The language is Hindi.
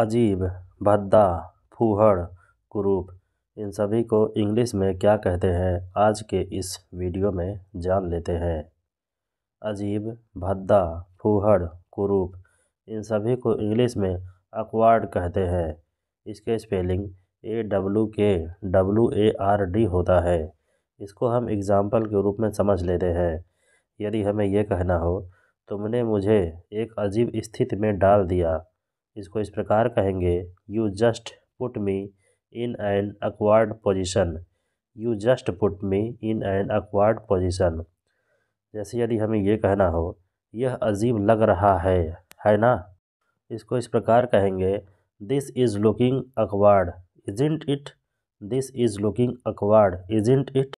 अजीब भद्दा फूहड़ कुरूप इन सभी को इंग्लिश में क्या कहते हैं आज के इस वीडियो में जान लेते हैं अजीब भद्दा फूहड़ कुरूप इन सभी को इंग्लिश में अकवार्ड कहते हैं इसके spelling A W K W A R D होता है इसको हम एग्ज़ाम्पल के रूप में समझ लेते हैं यदि हमें यह कहना हो तुमने मुझे एक अजीब स्थिति में डाल दिया इसको इस प्रकार कहेंगे you just put me in an awkward position you just put me in an awkward position जैसे यदि हमें ये कहना हो यह अजीब लग रहा है है ना इसको इस प्रकार कहेंगे this is looking awkward isn't it this is looking awkward isn't it